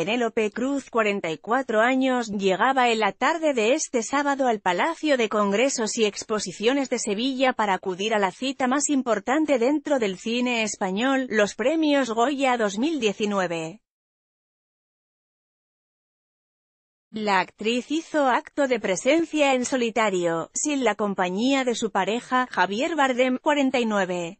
Penélope Cruz, 44 años, llegaba en la tarde de este sábado al Palacio de Congresos y Exposiciones de Sevilla para acudir a la cita más importante dentro del cine español, los Premios Goya 2019. La actriz hizo acto de presencia en solitario, sin la compañía de su pareja, Javier Bardem, 49.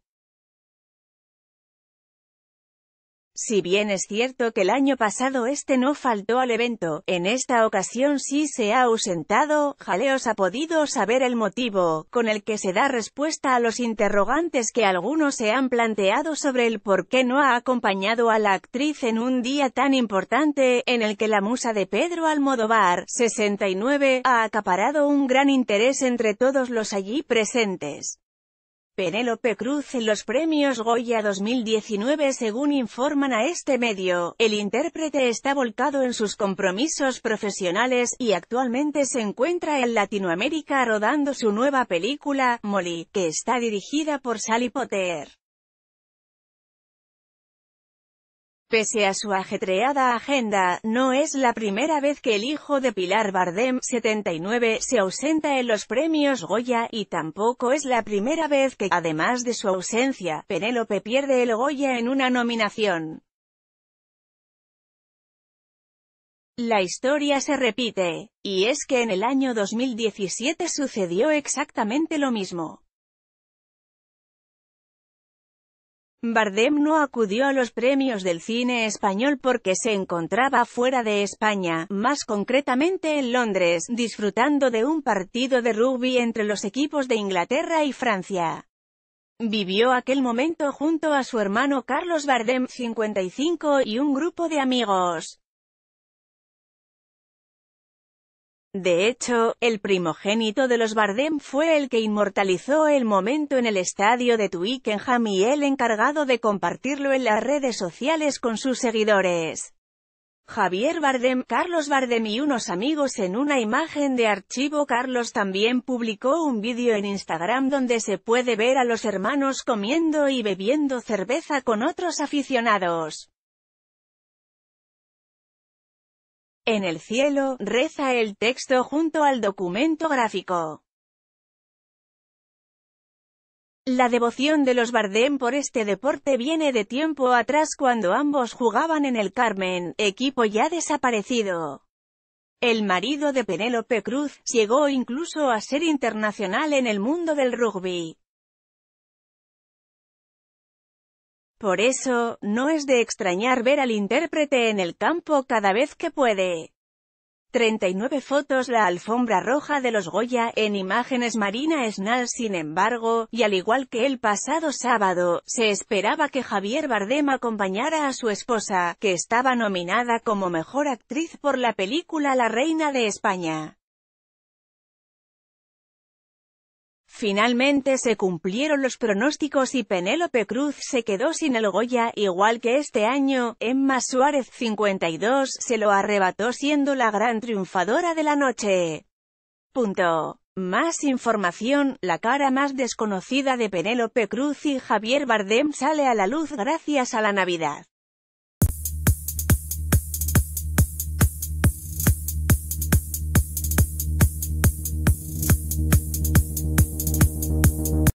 Si bien es cierto que el año pasado este no faltó al evento, en esta ocasión sí se ha ausentado, Jaleos ha podido saber el motivo, con el que se da respuesta a los interrogantes que algunos se han planteado sobre el por qué no ha acompañado a la actriz en un día tan importante, en el que la musa de Pedro Almodóvar, 69, ha acaparado un gran interés entre todos los allí presentes. Penélope Cruz en los premios Goya 2019 Según informan a este medio, el intérprete está volcado en sus compromisos profesionales, y actualmente se encuentra en Latinoamérica rodando su nueva película, Molly, que está dirigida por Sally Potter. Pese a su ajetreada agenda, no es la primera vez que el hijo de Pilar Bardem, 79, se ausenta en los premios Goya, y tampoco es la primera vez que, además de su ausencia, Penélope pierde el Goya en una nominación. La historia se repite, y es que en el año 2017 sucedió exactamente lo mismo. Bardem no acudió a los premios del cine español porque se encontraba fuera de España, más concretamente en Londres, disfrutando de un partido de rugby entre los equipos de Inglaterra y Francia. Vivió aquel momento junto a su hermano Carlos Bardem, 55, y un grupo de amigos. De hecho, el primogénito de los Bardem fue el que inmortalizó el momento en el estadio de Twickenham y el encargado de compartirlo en las redes sociales con sus seguidores. Javier Bardem, Carlos Bardem y unos amigos en una imagen de archivo Carlos también publicó un vídeo en Instagram donde se puede ver a los hermanos comiendo y bebiendo cerveza con otros aficionados. En el cielo, reza el texto junto al documento gráfico. La devoción de los Bardem por este deporte viene de tiempo atrás cuando ambos jugaban en el Carmen, equipo ya desaparecido. El marido de Penélope Cruz, llegó incluso a ser internacional en el mundo del rugby. Por eso, no es de extrañar ver al intérprete en el campo cada vez que puede. 39 fotos La alfombra roja de los Goya, en imágenes Marina Esnal sin embargo, y al igual que el pasado sábado, se esperaba que Javier Bardem acompañara a su esposa, que estaba nominada como Mejor Actriz por la película La Reina de España. Finalmente se cumplieron los pronósticos y Penélope Cruz se quedó sin el Goya, igual que este año, Emma Suárez 52 se lo arrebató siendo la gran triunfadora de la noche. Punto. Más información, la cara más desconocida de Penélope Cruz y Javier Bardem sale a la luz gracias a la Navidad.